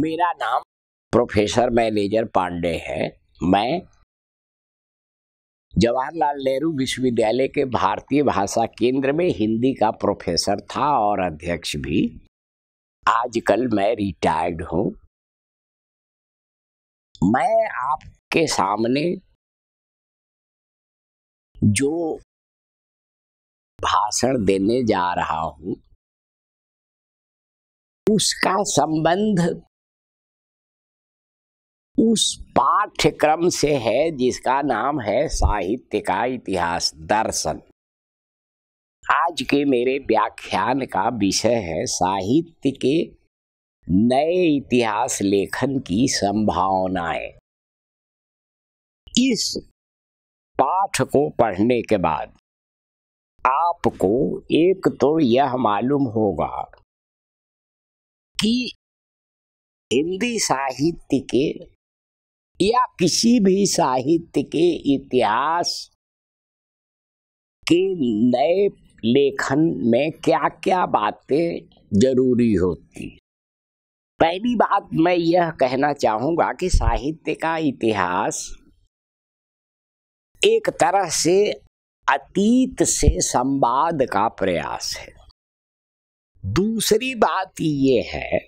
मेरा नाम professor manager Pandey है मैं जवाहरलाल नेहरू विश्वविद्यालय के भारतीय भाषा केंद्र में हिंदी का प्रोफेसर था और अध्यक्ष भी आजकल मैं रिटायर्ड हूँ मैं आपके सामने जो भाषण देने जा रहा हूँ उसका संबंध उस पाठ्यक्रम से है जिसका नाम है साहित्य का इतिहास दर्शन आज के मेरे व्याख्यान का विषय है साहित्य के नए इतिहास लेखन की संभावनाएं इस पाठ को पढ़ने के बाद आपको एक तो यह मालूम होगा कि हिंदी साहित्य के या किसी भी साहित्य के इतिहास के नए लेखन में क्या क्या बातें जरूरी होती पहली बात मैं यह कहना चाहूँगा कि साहित्य का इतिहास एक तरह से अतीत से संवाद का प्रयास है दूसरी बात ये है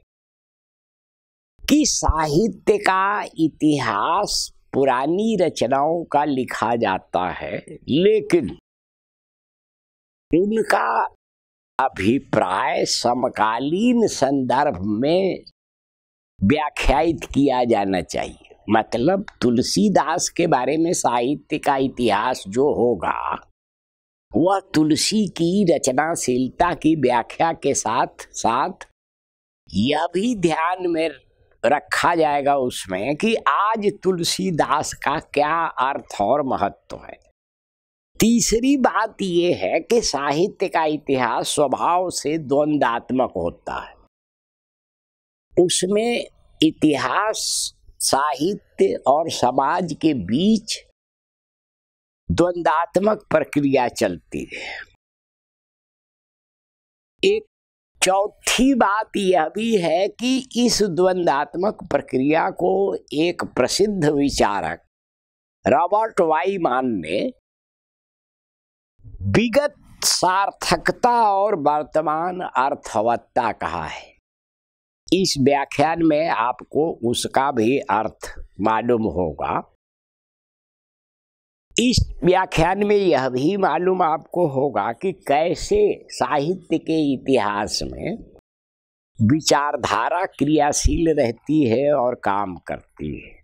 कि साहित्य का इतिहास पुरानी रचनाओं का लिखा जाता है लेकिन उनका अभिप्राय समकालीन संदर्भ में व्याख्यात किया जाना चाहिए मतलब तुलसीदास के बारे में साहित्य का इतिहास जो होगा वह तुलसी की रचनाशीलता की व्याख्या के साथ साथ यह भी ध्यान में रखा जाएगा उसमें कि आज तुलसीदास का क्या अर्थ और महत्व है तीसरी बात ये है कि साहित्य का इतिहास स्वभाव से द्वंदात्मक होता है उसमें इतिहास साहित्य और समाज के बीच द्वंदात्मक प्रक्रिया चलती है एक चौथी बात यह भी है कि इस द्वंद्वात्मक प्रक्रिया को एक प्रसिद्ध विचारक रॉबर्ट वाईमान ने विगत सार्थकता और वर्तमान अर्थवत्ता कहा है इस व्याख्यान में आपको उसका भी अर्थ मालूम होगा इस व्याख्यान में यह भी मालूम आपको होगा कि कैसे साहित्य के इतिहास में विचारधारा क्रियाशील रहती है और काम करती है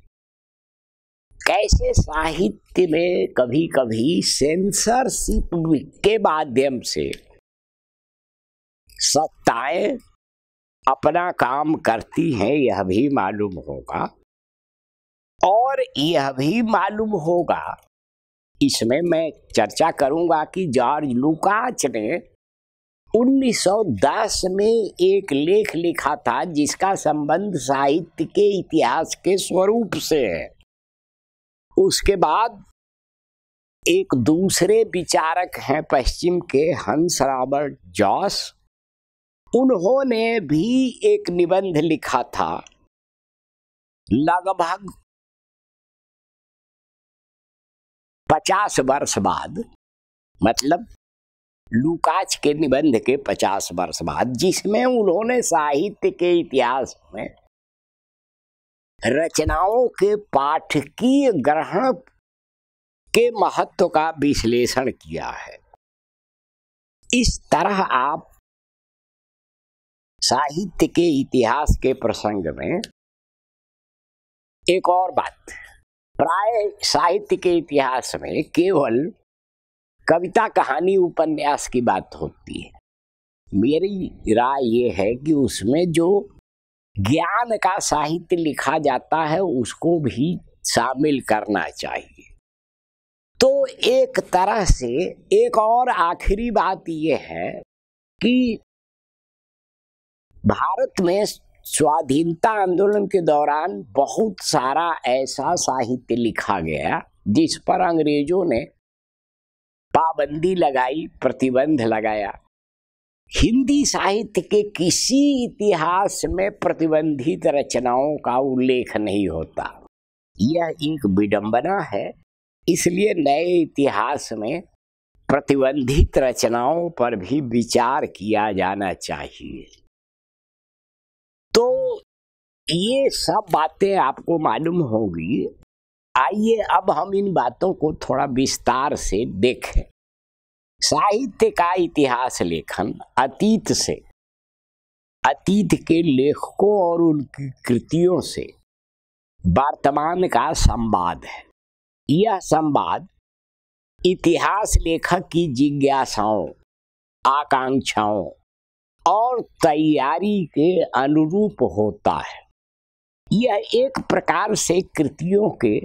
कैसे साहित्य में कभी कभी सेंसरशिप के माध्यम से सत्ताएं अपना काम करती हैं यह भी मालूम होगा और यह भी मालूम होगा इसमें मैं चर्चा करूंगा कि जॉर्ज लुकाच ने 1910 में एक लेख लिखा था जिसका संबंध साहित्य के इतिहास के स्वरूप से है उसके बाद एक दूसरे विचारक हैं पश्चिम के हंस रॉबर्ट जॉस उन्होंने भी एक निबंध लिखा था लगभग पचास वर्ष बाद मतलब लूकाच के निबंध के पचास वर्ष बाद जिसमें उन्होंने साहित्य के इतिहास में रचनाओं के पाठकीय ग्रहण के महत्व का विश्लेषण किया है इस तरह आप साहित्य के इतिहास के प्रसंग में एक और बात प्राय साहित्य के इतिहास में केवल कविता कहानी उपन्यास की बात होती है मेरी राय ये है कि उसमें जो ज्ञान का साहित्य लिखा जाता है उसको भी शामिल करना चाहिए तो एक तरह से एक और आखिरी बात यह है कि भारत में स्वाधीनता आंदोलन के दौरान बहुत सारा ऐसा साहित्य लिखा गया जिस पर अंग्रेजों ने पाबंदी लगाई प्रतिबंध लगाया हिंदी साहित्य के किसी इतिहास में प्रतिबंधित रचनाओं का उल्लेख नहीं होता यह एक विडंबना है इसलिए नए इतिहास में प्रतिबंधित रचनाओं पर भी विचार किया जाना चाहिए तो ये सब बातें आपको मालूम होगी आइए अब हम इन बातों को थोड़ा विस्तार से देखें साहित्य का इतिहास लेखन अतीत से अतीत के लेखकों और उनकी कृतियों से वर्तमान का संवाद है यह संवाद इतिहास लेखक की जिज्ञासाओं आकांक्षाओं और तैयारी के अनुरूप होता है यह एक प्रकार से कृतियों के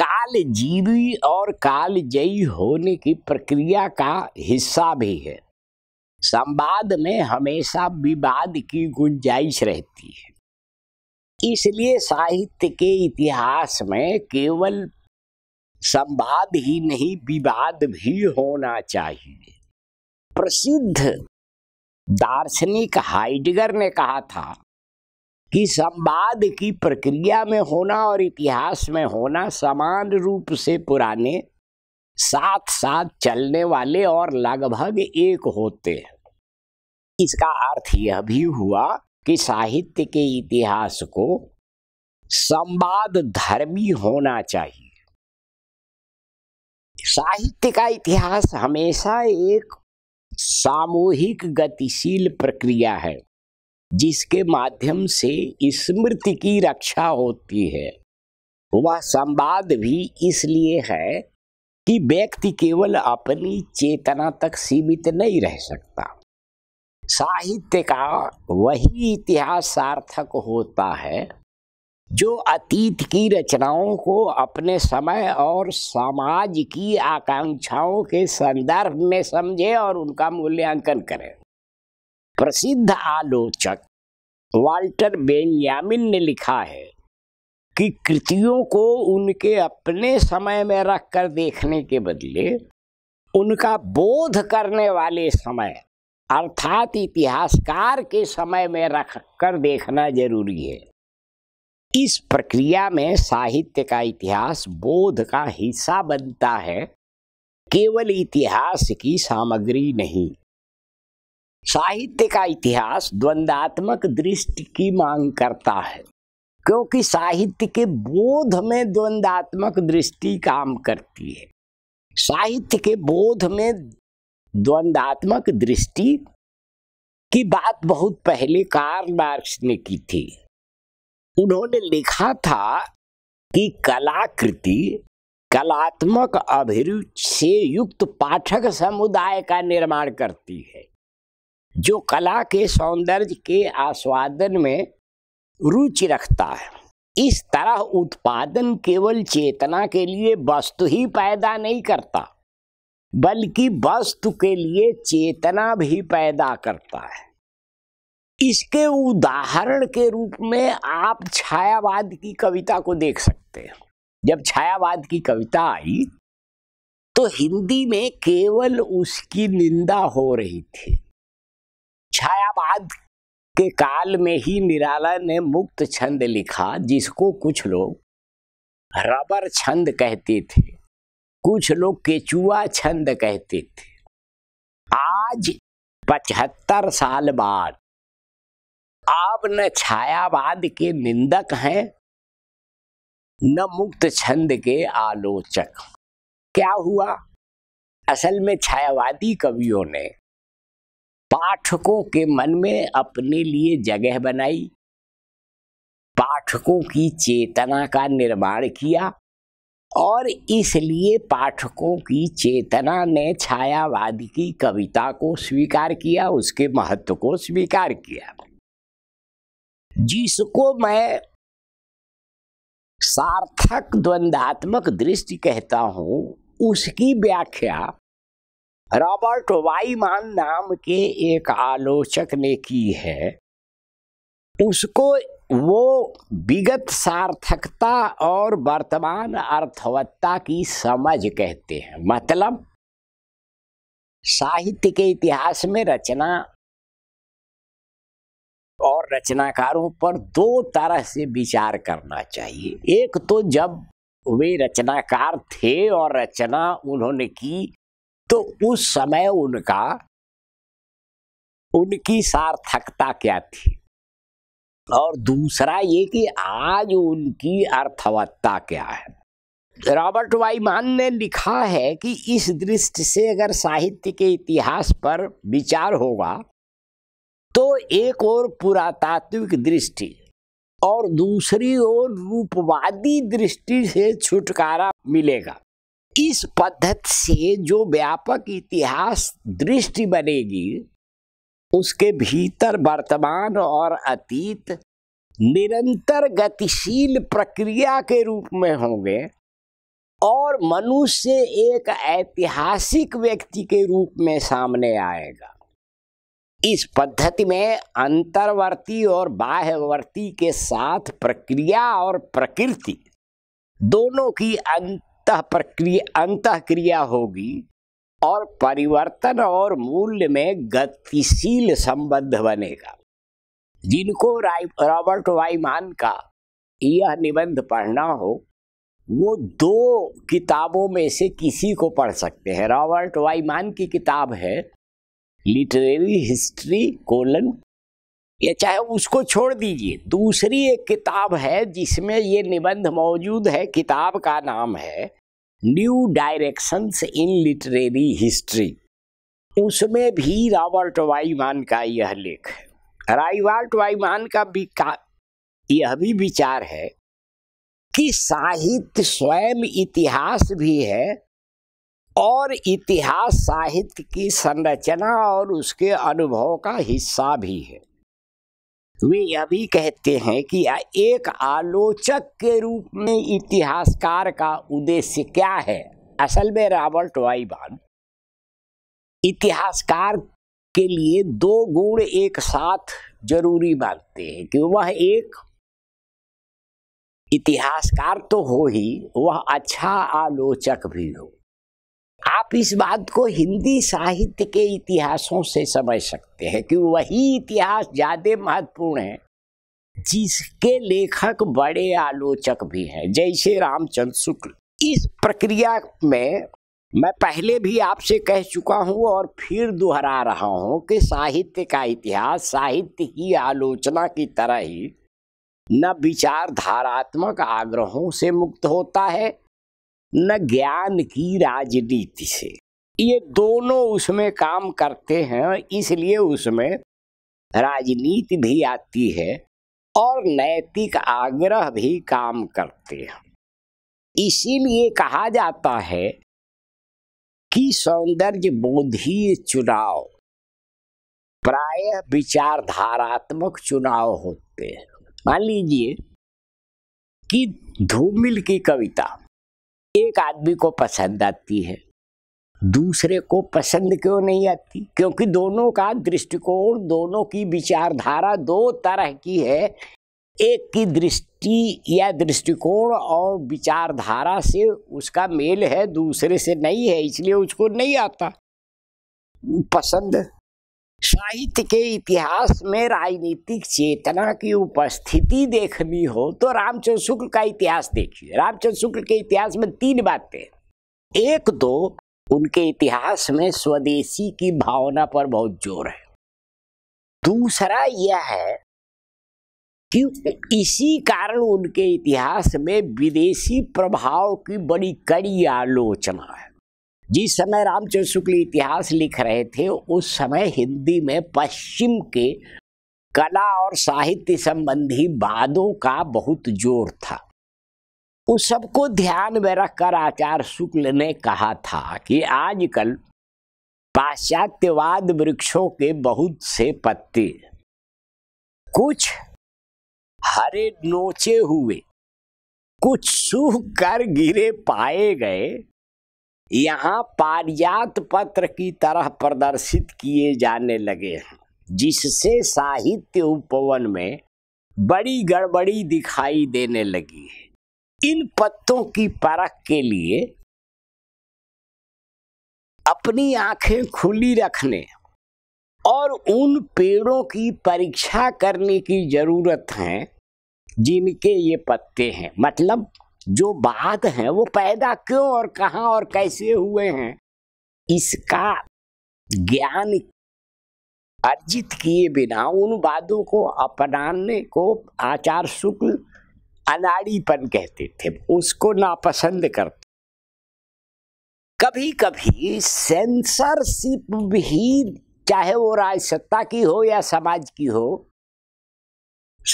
काल जीवी और काल जयी होने की प्रक्रिया का हिस्सा भी है संवाद में हमेशा विवाद की गुंजाइश रहती है इसलिए साहित्य के इतिहास में केवल संवाद ही नहीं विवाद भी होना चाहिए प्रसिद्ध दार्शनिक हाइडगर ने कहा था कि संवाद की प्रक्रिया में होना और इतिहास में होना समान रूप से पुराने साथ साथ चलने वाले और लगभग एक होते हैं इसका अर्थ यह भी हुआ कि साहित्य के इतिहास को संवाद धर्मी होना चाहिए साहित्य का इतिहास हमेशा एक सामूहिक गतिशील प्रक्रिया है जिसके माध्यम से स्मृति की रक्षा होती है वह संवाद भी इसलिए है कि व्यक्ति केवल अपनी चेतना तक सीमित नहीं रह सकता साहित्य का वही इतिहास सार्थक होता है जो अतीत की रचनाओं को अपने समय और समाज की आकांक्षाओं के संदर्भ में समझे और उनका मूल्यांकन करें प्रसिद्ध आलोचक वाल्टर बेन्यामिन ने लिखा है कि कृतियों को उनके अपने समय में रखकर देखने के बदले उनका बोध करने वाले समय अर्थात इतिहासकार के समय में रख कर देखना जरूरी है इस प्रक्रिया में साहित्य का इतिहास बोध का हिस्सा बनता है केवल इतिहास की सामग्री नहीं साहित्य का इतिहास द्वंद्वात्मक दृष्टि की मांग करता है क्योंकि साहित्य के बोध में द्वंद्वात्मक दृष्टि काम करती है साहित्य के बोध में द्वंद्वात्मक दृष्टि की बात बहुत पहले कार्ल मार्क्स ने की थी उन्होंने लिखा था कि कलाकृति कलात्मक अभिरुचि से युक्त पाठक समुदाय का निर्माण करती है जो कला के सौंदर्य के आस्वादन में रुचि रखता है इस तरह उत्पादन केवल चेतना के लिए वस्तु ही पैदा नहीं करता बल्कि वस्तु के लिए चेतना भी पैदा करता है इसके उदाहरण के रूप में आप छायावाद की कविता को देख सकते हैं जब छायावाद की कविता आई तो हिंदी में केवल उसकी निंदा हो रही थी छायावाद के काल में ही निराला ने मुक्त छंद लिखा जिसको कुछ लोग रबर छंद कहते थे कुछ लोग केचुआ छंद कहते थे आज पचहत्तर साल बाद आप न छायावाद के निंदक हैं न मुक्त छंद के आलोचक क्या हुआ असल में छायावादी कवियों ने पाठकों के मन में अपने लिए जगह बनाई पाठकों की चेतना का निर्माण किया और इसलिए पाठकों की चेतना ने छायावाद की कविता को स्वीकार किया उसके महत्व को स्वीकार किया जिसको मैं सार्थक द्वंद्वात्मक दृष्टि कहता हूं उसकी व्याख्या रॉबर्ट वाईमान नाम के एक आलोचक ने की है उसको वो विगत सार्थकता और वर्तमान अर्थवत्ता की समझ कहते हैं मतलब साहित्य के इतिहास में रचना रचनाकारों पर दो तरह से विचार करना चाहिए एक तो जब वे रचनाकार थे और रचना उन्होंने की तो उस समय उनका उनकी सार्थकता क्या थी और दूसरा ये कि आज उनकी अर्थवत्ता क्या है रॉबर्ट वाईमान ने लिखा है कि इस दृष्टि से अगर साहित्य के इतिहास पर विचार होगा तो एक और पुरातात्विक दृष्टि और दूसरी ओर रूपवादी दृष्टि से छुटकारा मिलेगा इस पद्धति से जो व्यापक इतिहास दृष्टि बनेगी उसके भीतर वर्तमान और अतीत निरंतर गतिशील प्रक्रिया के रूप में होंगे और मनुष्य एक ऐतिहासिक व्यक्ति के रूप में सामने आएगा इस पद्धति में अंतर्वर्ती और बाह्यवर्ती के साथ प्रक्रिया और प्रकृति दोनों की अंत प्रक्रिया अंत क्रिया होगी और परिवर्तन और मूल्य में गतिशील संबंध बनेगा जिनको रॉबर्ट वाईमान का यह निबंध पढ़ना हो वो दो किताबों में से किसी को पढ़ सकते हैं रॉबर्ट वाईमान की किताब है लिटरेरी हिस्ट्री कोलन या चाहे उसको छोड़ दीजिए दूसरी एक किताब है जिसमें ये निबंध मौजूद है किताब का नाम है new directions in literary history उसमें भी रॉबर्ट वाईमान का यह लेख है रॉबर्ट वाईमान का भी यह भी विचार है कि साहित्य स्वयं इतिहास भी है और इतिहास साहित्य की संरचना और उसके अनुभव का हिस्सा भी है वे यह भी कहते हैं कि एक आलोचक के रूप में इतिहासकार का उद्देश्य क्या है असल में रॉबर्ट वाइबान इतिहासकार के लिए दो गुण एक साथ जरूरी मानते हैं कि वह एक इतिहासकार तो हो ही वह अच्छा आलोचक भी हो आप इस बात को हिंदी साहित्य के इतिहासों से समझ सकते हैं कि वही इतिहास ज़्यादा महत्वपूर्ण है जिसके लेखक बड़े आलोचक भी हैं जैसे रामचंद्र शुक्ल इस प्रक्रिया में मैं पहले भी आपसे कह चुका हूँ और फिर दोहरा रहा हूँ कि साहित्य का इतिहास साहित्य की आलोचना की तरह ही न विचारधारात्मक आग्रहों से मुक्त होता है न ज्ञान की राजनीति से ये दोनों उसमें काम करते हैं इसलिए उसमें राजनीति भी आती है और नैतिक आग्रह भी काम करते हैं इसीलिए कहा जाता है कि सौंदर्य बोधी चुनाव प्राय विचारधारात्मक चुनाव होते हैं मान लीजिए कि धूमिल की कविता एक आदमी को पसंद आती है दूसरे को पसंद क्यों नहीं आती क्योंकि दोनों का दृष्टिकोण दोनों की विचारधारा दो तरह की है एक की दृष्टि या दृष्टिकोण और विचारधारा से उसका मेल है दूसरे से नहीं है इसलिए उसको नहीं आता पसंद साहित्य के इतिहास में राजनीतिक चेतना की उपस्थिति देखनी हो तो रामचंद्र शुक्ल का इतिहास देखिए रामचंद्र शुक्ल के इतिहास में तीन बातें एक दो उनके इतिहास में स्वदेशी की भावना पर बहुत जोर है दूसरा यह है कि इसी कारण उनके इतिहास में विदेशी प्रभाव की बड़ी कड़ी आलोचना है जिस समय रामचंद्र शुक्ल इतिहास लिख रहे थे उस समय हिंदी में पश्चिम के कला और साहित्य संबंधी वादों का बहुत जोर था उस सबको ध्यान में रखकर आचार्य शुक्ल ने कहा था कि आजकल पाश्चात्यवाद वृक्षों के बहुत से पत्ते कुछ हरे नोचे हुए कुछ सूख कर गिरे पाए गए यहाँ पारियात पत्र की तरह प्रदर्शित किए जाने लगे हैं जिससे साहित्य उपवन में बड़ी गड़बड़ी दिखाई देने लगी है इन पत्तों की परख के लिए अपनी आंखें खुली रखने और उन पेड़ों की परीक्षा करने की जरूरत है जिनके ये पत्ते हैं मतलब जो बात है वो पैदा क्यों और कहाँ और कैसे हुए हैं इसका ज्ञान अर्जित किए बिना उन वादों को अपनाने को आचार शुक्ल अनाड़ीपन कहते थे उसको नापसंद करते कभी कभी सेंसरशिप भी चाहे वो राजसत्ता की हो या समाज की हो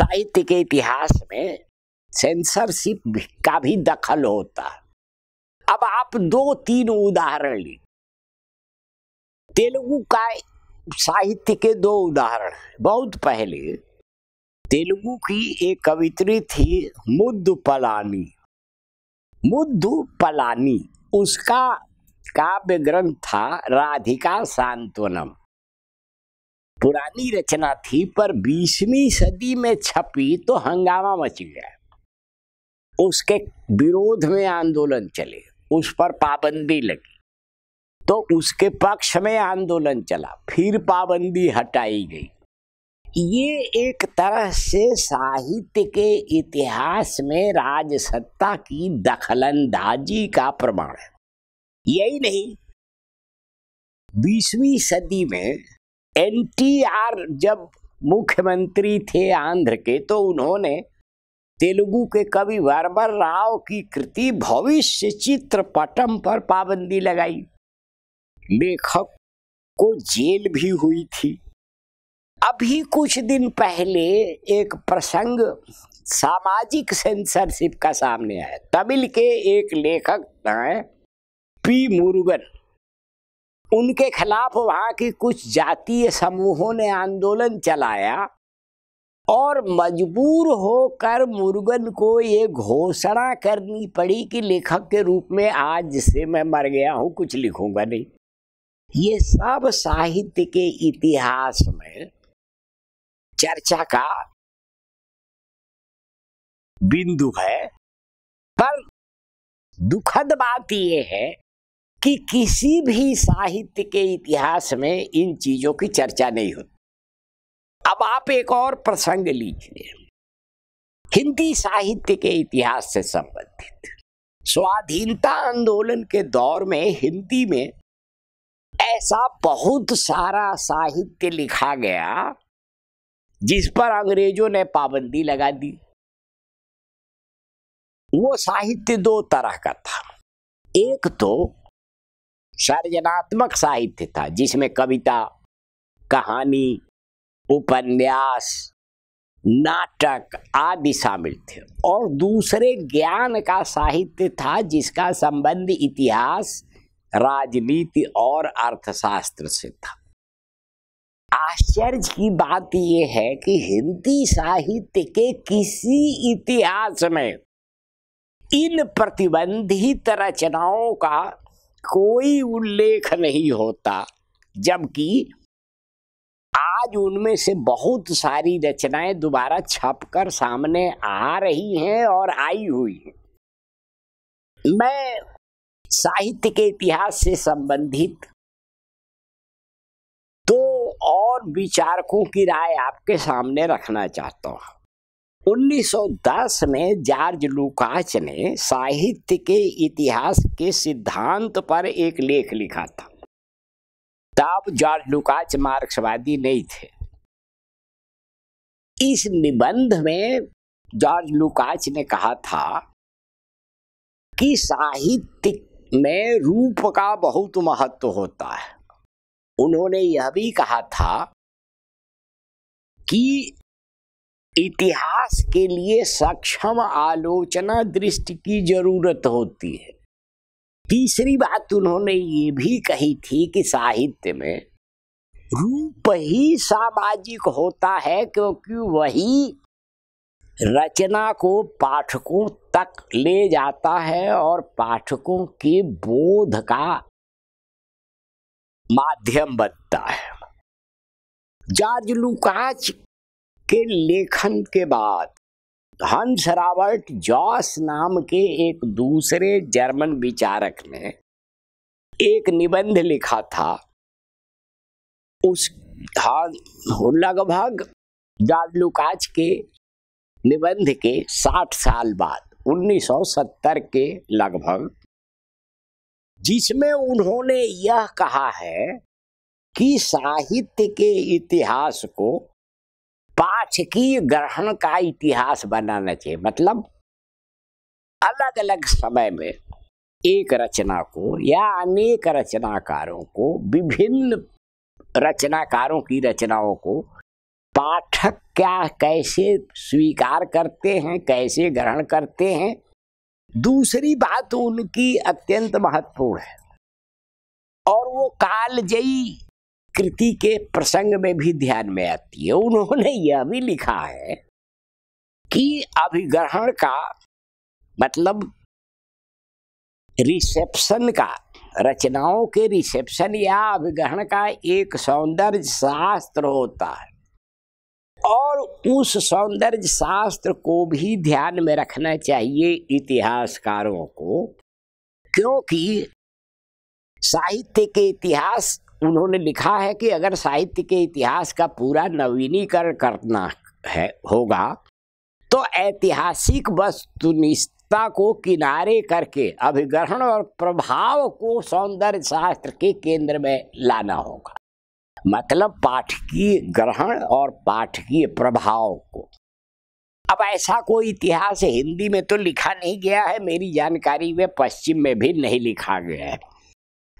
साहित्य के इतिहास में सेंसरशिप का भी दखल होता अब आप दो तीन उदाहरण ली तेलुगु का साहित्य के दो उदाहरण बहुत पहले तेलुगु की एक कवित्री थी मुद्दु पलानी मुद्दु पलानी उसका काव्य ग्रंथ था राधिका सांत्वनम पुरानी रचना थी पर बीसवीं सदी में छपी तो हंगामा मच गया उसके विरोध में आंदोलन चले उस पर पाबंदी लगी तो उसके पक्ष में आंदोलन चला फिर पाबंदी हटाई गई ये एक तरह से साहित्य के इतिहास में राजसत्ता की दखलंदाजी का प्रमाण है यही नहीं बीसवीं सदी में एनटीआर जब मुख्यमंत्री थे आंध्र के तो उन्होंने तेलुगु के कवि वर्मर राव की कृति भविष्य चित्र पटम पर पाबंदी लगाई लेखक को जेल भी हुई थी अभी कुछ दिन पहले एक प्रसंग सामाजिक सेंसरशिप का सामने आया तमिल के एक लेखक है पी मुरुगन उनके खिलाफ वहाँ की कुछ जातीय समूहों ने आंदोलन चलाया और मजबूर होकर मुर्गन को ये घोषणा करनी पड़ी कि लेखक के रूप में आज से मैं मर गया हूँ कुछ लिखूंगा नहीं ये सब साहित्य के इतिहास में चर्चा का बिंदु है पर दुखद बात यह है कि किसी भी साहित्य के इतिहास में इन चीज़ों की चर्चा नहीं होती अब आप एक और प्रसंग लीजिए हिंदी साहित्य के इतिहास से संबंधित स्वाधीनता आंदोलन के दौर में हिंदी में ऐसा बहुत सारा साहित्य लिखा गया जिस पर अंग्रेजों ने पाबंदी लगा दी वो साहित्य दो तरह का था एक तो सर्जनात्मक साहित्य था जिसमें कविता कहानी उपन्यास नाटक आदि शामिल थे और दूसरे ज्ञान का साहित्य था जिसका संबंध इतिहास राजनीति और अर्थशास्त्र से था आश्चर्य की बात यह है कि हिंदी साहित्य के किसी इतिहास में इन प्रतिबंधित रचनाओं का कोई उल्लेख नहीं होता जबकि आज उनमें से बहुत सारी रचनाएं दोबारा छपकर सामने आ रही हैं और आई हुई हैं मैं साहित्य के इतिहास से संबंधित दो और विचारकों की राय आपके सामने रखना चाहता हूँ 1910 में जॉर्ज लुकाच ने साहित्य के इतिहास के सिद्धांत पर एक लेख लिखा था तब जॉर्ज लुकाच मार्क्सवादी नहीं थे इस निबंध में जॉर्ज लुकाच ने कहा था कि साहित्य में रूप का बहुत महत्व होता है उन्होंने यह भी कहा था कि इतिहास के लिए सक्षम आलोचना दृष्टि की जरूरत होती है तीसरी बात उन्होंने ये भी कही थी कि साहित्य में रूप ही सामाजिक होता है क्योंकि वही रचना को पाठकों तक ले जाता है और पाठकों के बोध का माध्यम बनता है जॉर्ज लुकाच के लेखन के बाद हंस रावर्ट जॉस नाम के एक दूसरे जर्मन विचारक ने एक निबंध लिखा था उस लगभग डालुकाच के निबंध के 60 साल बाद 1970 के लगभग जिसमें उन्होंने यह कहा है कि साहित्य के इतिहास को पाठ की ग्रहण का इतिहास बनाना चाहिए मतलब अलग अलग समय में एक रचना को या अनेक रचनाकारों को विभिन्न रचनाकारों की रचनाओं को पाठक क्या कैसे स्वीकार करते हैं कैसे ग्रहण करते हैं दूसरी बात उनकी अत्यंत महत्वपूर्ण है और वो कालजयी कृति के प्रसंग में भी ध्यान में आती है उन्होंने यह भी लिखा है कि अभिग्रहण का मतलब रिसेप्शन का रचनाओं के रिसेप्शन या अभिग्रहण का एक सौंदर्य शास्त्र होता है और उस सौंदर्य शास्त्र को भी ध्यान में रखना चाहिए इतिहासकारों को क्योंकि साहित्य के इतिहास उन्होंने लिखा है कि अगर साहित्य के इतिहास का पूरा नवीनीकरण करना है होगा तो ऐतिहासिक वस्तुनिष्ठता को किनारे करके अभिग्रहण और प्रभाव को सौंदर्य शास्त्र के केंद्र में लाना होगा मतलब पाठकीय ग्रहण और पाठकीय प्रभाव को अब ऐसा कोई इतिहास हिंदी में तो लिखा नहीं गया है मेरी जानकारी में पश्चिम में भी नहीं लिखा गया है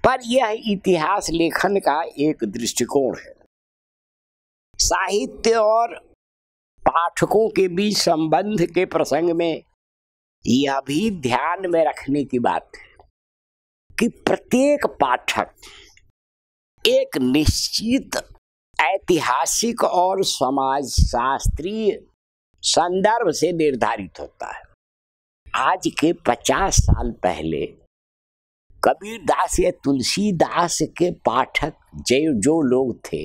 पर यह इतिहास लेखन का एक दृष्टिकोण है साहित्य और पाठकों के बीच संबंध के प्रसंग में यह भी ध्यान में रखने की बात है कि प्रत्येक पाठक एक निश्चित ऐतिहासिक और समाज शास्त्रीय संदर्भ से निर्धारित होता है आज के 50 साल पहले कबीर दास या तुलसी दास के पाठक जय जो लोग थे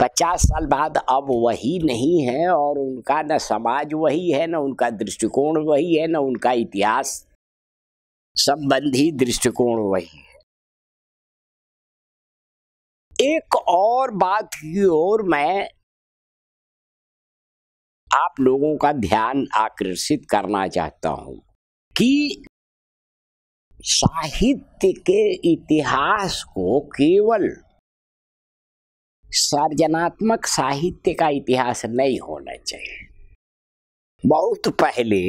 पचास साल बाद अब वही नहीं है और उनका न समाज वही है न उनका दृष्टिकोण वही है न उनका इतिहास संबंधी दृष्टिकोण वही है एक और बात की ओर मैं आप लोगों का ध्यान आकर्षित करना चाहता हूं कि साहित्य के इतिहास को केवल सर्जनात्मक साहित्य का इतिहास नहीं होना चाहिए बहुत पहले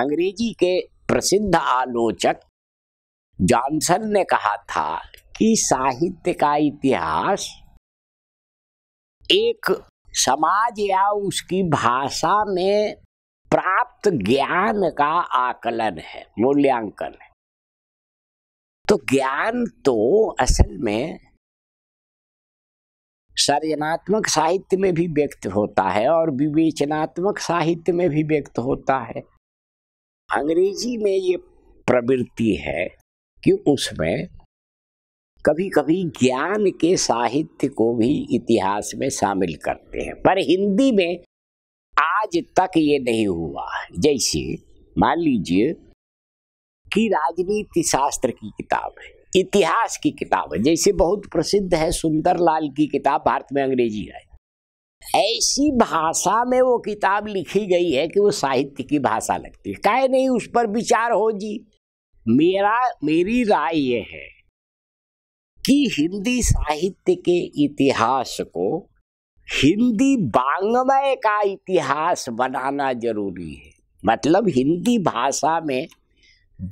अंग्रेजी के प्रसिद्ध आलोचक जॉनसन ने कहा था कि साहित्य का इतिहास एक समाज या उसकी भाषा में प्राप्त ज्ञान का आकलन है मूल्यांकन है तो ज्ञान तो असल में सर्जनात्मक साहित्य में भी व्यक्त होता है और विवेचनात्मक साहित्य में भी व्यक्त होता है अंग्रेजी में ये प्रवृत्ति है कि उसमें कभी कभी ज्ञान के साहित्य को भी इतिहास में शामिल करते हैं पर हिंदी में आज तक ये नहीं हुआ जैसे मान लीजिए कि राजनीति शास्त्र की किताब है इतिहास की किताब है जैसे बहुत प्रसिद्ध है सुंदरलाल की किताब भारत में अंग्रेजी है ऐसी भाषा में वो किताब लिखी गई है कि वो साहित्य की भाषा लगती है कहे नहीं उस पर विचार हो जी मेरा मेरी राय यह है कि हिंदी साहित्य के इतिहास को हिंदी बांग्मय का इतिहास बनाना जरूरी है मतलब हिंदी भाषा में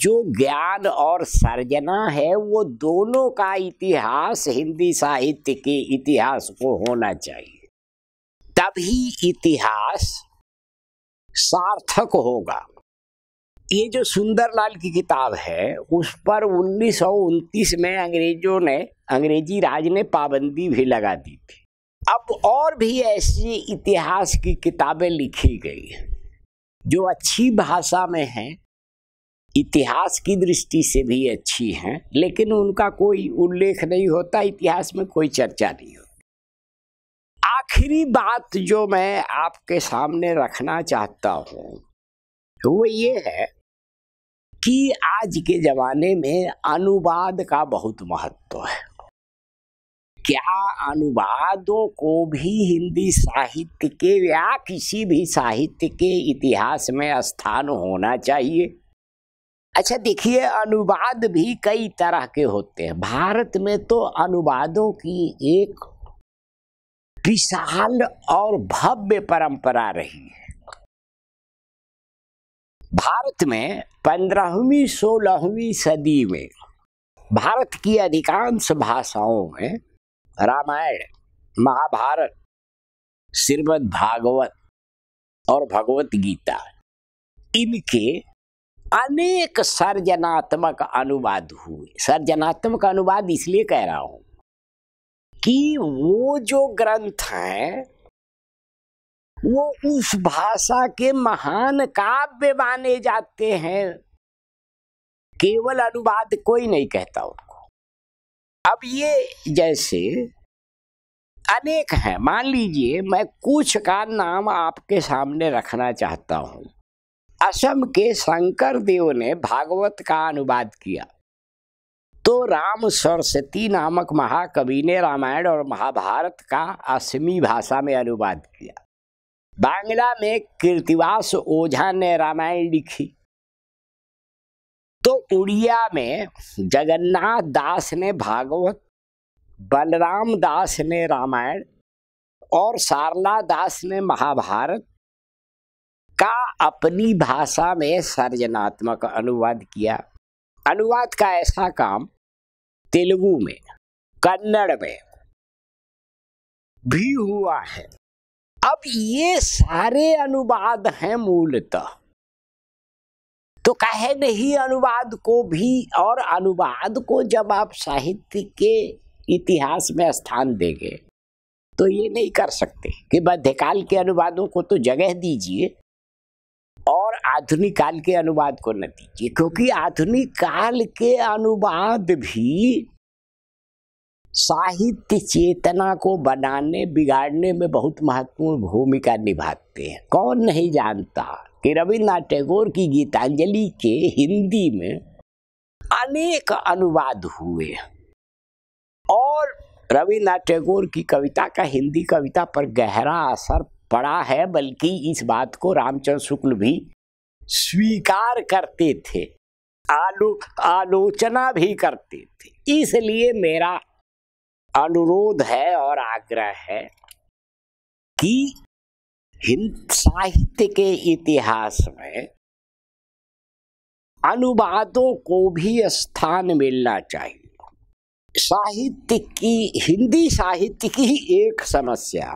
जो ज्ञान और सर्जना है वो दोनों का इतिहास हिंदी साहित्य के इतिहास को होना चाहिए तभी इतिहास सार्थक होगा ये जो सुंदरलाल की किताब है उस पर उन्नीस में अंग्रेजों ने अंग्रेजी राज ने पाबंदी भी लगा दी थी अब और भी ऐसी इतिहास की किताबें लिखी गई जो अच्छी भाषा में हैं इतिहास की दृष्टि से भी अच्छी हैं लेकिन उनका कोई उल्लेख नहीं होता इतिहास में कोई चर्चा नहीं होती आखिरी बात जो मैं आपके सामने रखना चाहता हूँ तो वो ये है कि आज के ज़माने में अनुवाद का बहुत महत्व है क्या अनुवादों को भी हिंदी साहित्य के या किसी भी साहित्य के इतिहास में स्थान होना चाहिए अच्छा देखिए अनुवाद भी कई तरह के होते हैं भारत में तो अनुवादों की एक विशाल और भव्य परंपरा रही है भारत में पंद्रहवीं सोलहवीं सदी में भारत की अधिकांश भाषाओं में रामायण महाभारत श्रीमद भागवत और भगवत गीता इनके अनेक सर्जनात्मक अनुवाद हुए सर्जनात्मक अनुवाद इसलिए कह रहा हूं कि वो जो ग्रंथ हैं वो उस भाषा के महान काव्य माने जाते हैं केवल अनुवाद कोई नहीं कहता हूं अब ये जैसे अनेक हैं मान लीजिए मैं कुछ का नाम आपके सामने रखना चाहता हूँ असम के शंकर देव ने भागवत का अनुवाद किया तो राम सरस्वती नामक महाकवि ने रामायण और महाभारत का असमी भाषा में अनुवाद किया बांग्ला में कीर्तिवास ओझा ने रामायण लिखी तो उड़िया में जगन्नाथ दास ने भागवत बलराम दास ने रामायण और सारला दास ने महाभारत का अपनी भाषा में सर्जनात्मक अनुवाद किया अनुवाद का ऐसा काम तेलुगु में कन्नड़ में भी हुआ है अब ये सारे अनुवाद हैं मूलतः तो कहे नहीं अनुवाद को भी और अनुवाद को जब आप साहित्य के इतिहास में स्थान देंगे तो ये नहीं कर सकते कि मध्यकाल के अनुवादों को तो जगह दीजिए और आधुनिक काल के अनुवाद को न दीजिए क्योंकि आधुनिक काल के अनुवाद भी साहित्य चेतना को बनाने बिगाड़ने में बहुत महत्वपूर्ण भूमिका निभाते हैं कौन नहीं जानता कि रविन्द्रनाथ टैगोर की गीतांजलि के हिंदी में अनेक अनुवाद हुए और रविन्द्रनाथ टैगोर की कविता का हिंदी कविता पर गहरा असर पड़ा है बल्कि इस बात को रामचंद्र शुक्ल भी स्वीकार करते थे आलो आलोचना भी करते थे इसलिए मेरा अनुरोध है और आग्रह है कि हिंद साहित्य के इतिहास में अनुवादों को भी स्थान मिलना चाहिए साहित्य की हिंदी साहित्य की एक समस्या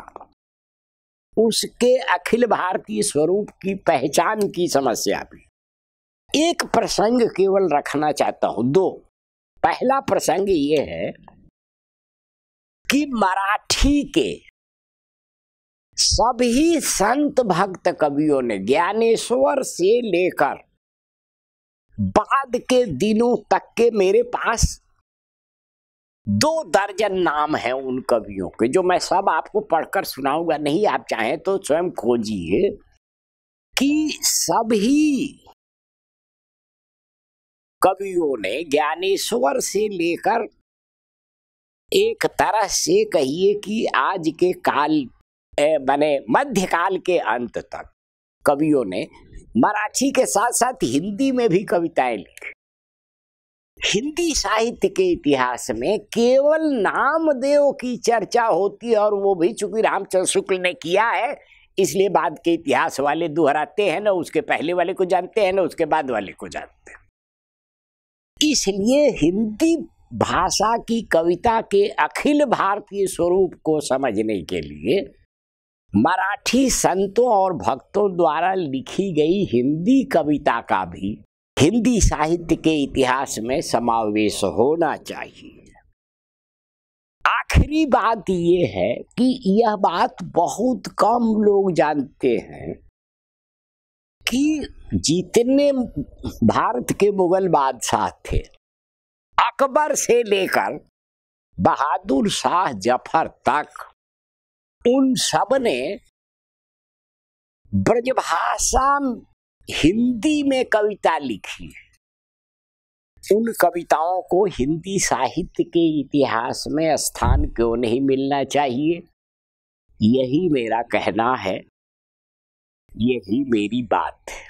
उसके अखिल भारतीय स्वरूप की पहचान की समस्या भी एक प्रसंग केवल रखना चाहता हूं दो पहला प्रसंग ये है कि मराठी के सभी संत भक्त कवियों ने ज्ञानेश्वर से लेकर बाद के दिनों तक के मेरे पास दो दर्जन नाम हैं उन कवियों के जो मैं सब आपको पढ़कर सुनाऊंगा नहीं आप चाहें तो स्वयं खोजिए कि सभी कवियों ने ज्ञानेश्वर से लेकर एक तरह से कहिए कि आज के काल बने मध्यकाल के अंत तक कवियों ने मराठी के साथ साथ हिंदी में भी कविताएं लिखी हिंदी साहित्य के इतिहास में केवल नामदेव की चर्चा होती है और वो भी चूंकि रामचंद्र शुक्ल ने किया है इसलिए बाद के इतिहास वाले दोहराते हैं ना उसके पहले वाले को जानते हैं ना उसके बाद वाले को जानते हैं इसलिए हिंदी भाषा की कविता के अखिल भारतीय स्वरूप को समझने के लिए मराठी संतों और भक्तों द्वारा लिखी गई हिंदी कविता का भी हिंदी साहित्य के इतिहास में समावेश होना चाहिए आखिरी बात ये है कि यह बात बहुत कम लोग जानते हैं कि जितने भारत के मुगल बादशाह थे अकबर से लेकर बहादुर शाह जफर तक उन सब ने ब्रजभाषा हिंदी में कविता लिखी है उन कविताओं को हिंदी साहित्य के इतिहास में स्थान क्यों नहीं मिलना चाहिए यही मेरा कहना है यही मेरी बात है